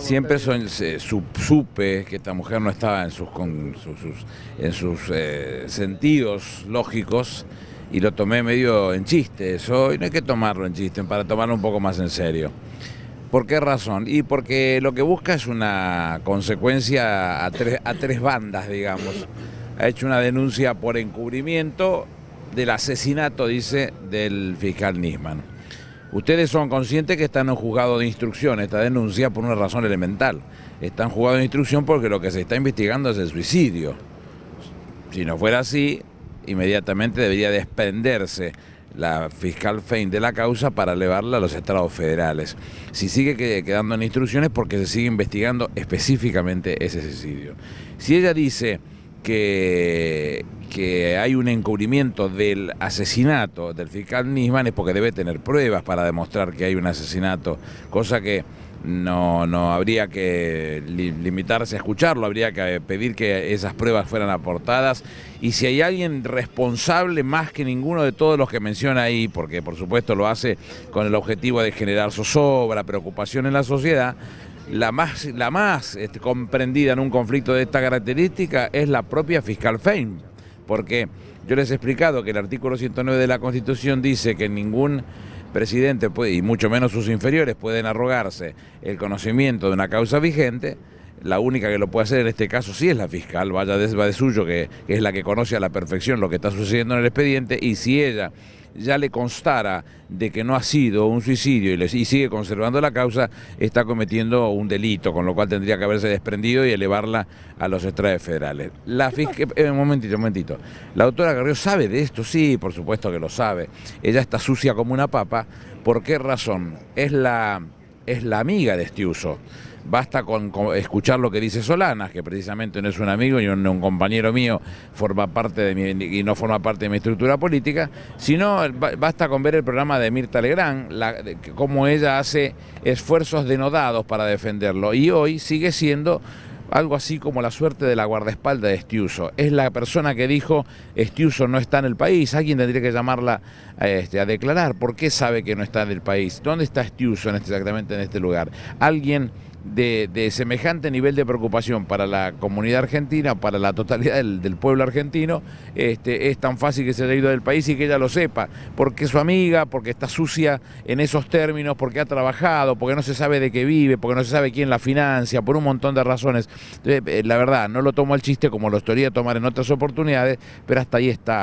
Siempre supe que esta mujer no estaba en sus, eh, sentidos lógicos y lo tomé medio en chiste eso, no hay que tomarlo en chiste, para tomarlo un poco más en serio. ¿Por qué razón? Y porque lo que busca es una consecuencia a a tres bandas, digamos. Ha hecho una denuncia por encubrimiento del asesinato, dice, del fiscal Nisman. Ustedes son conscientes que están en juzgado de instrucción, esta denuncia por una razón elemental. Están juzgado de instrucción porque lo que se está investigando es el suicidio. Si no fuera así, inmediatamente debería desprenderse la fiscal Fein de la causa para elevarla a los estados federales. Si sigue quedando en instrucciones porque se sigue investigando específicamente ese suicidio. Si ella dice que, hay un encubrimiento del asesinato del fiscal Nisman es porque debe tener pruebas para demostrar que hay un asesinato, cosa que no, no habría que limitarse a escucharlo, habría que pedir que esas pruebas fueran aportadas. Y si hay alguien responsable más que ninguno de todos los que menciona ahí, porque por supuesto lo hace con el objetivo de generar zozobra, preocupación en la sociedad, la más, este, comprendida en un conflicto de esta característica es la propia fiscal Fein, porque yo les he explicado que el artículo 109 de la Constitución dice que ningún presidente, puede, y mucho menos sus inferiores, pueden arrogarse el conocimiento de una causa vigente, la única que lo puede hacer en este caso sí es la fiscal, vaya de, de suyo, que, es la que conoce a la perfección lo que está sucediendo en el expediente, y si ella ya le constara de que no ha sido un suicidio y, sigue conservando la causa, está cometiendo un delito, con lo cual tendría que haberse desprendido y elevarla a los extraes federales. La fiscal, eh, un momentito, un momentito. La doctora Carrió sabe de esto, sí, por supuesto que lo sabe. Ella está sucia como una papa. ¿Por qué razón? Es la es la amiga de Estiuso. Basta con, escuchar lo que dice Solanas, que precisamente no es un amigo y un, compañero mío forma parte de mi, y no forma parte de mi estructura política, sino basta con ver el programa de Mirta Legrán, cómo ella hace esfuerzos denodados para defenderlo. Y hoy sigue siendo algo así como la suerte de la guardaespaldas de Estiuso. Es la persona que dijo, Estiuso no está en el país, alguien tendría que llamarla este, a, declarar, ¿por qué sabe que no está en el país? ¿Dónde está Estiuso este, exactamente en este lugar? Alguien de, semejante nivel de preocupación para la comunidad argentina, para la totalidad del, pueblo argentino, este, es tan fácil que se haya ido del país y que ella lo sepa, porque es su amiga, porque está sucia en esos términos, porque ha trabajado, porque no se sabe de qué vive, porque no se sabe quién la financia, por un montón de razones. Eh, eh, la verdad, no lo tomo al chiste como lo estaría tomar en otras oportunidades, pero hasta ahí está.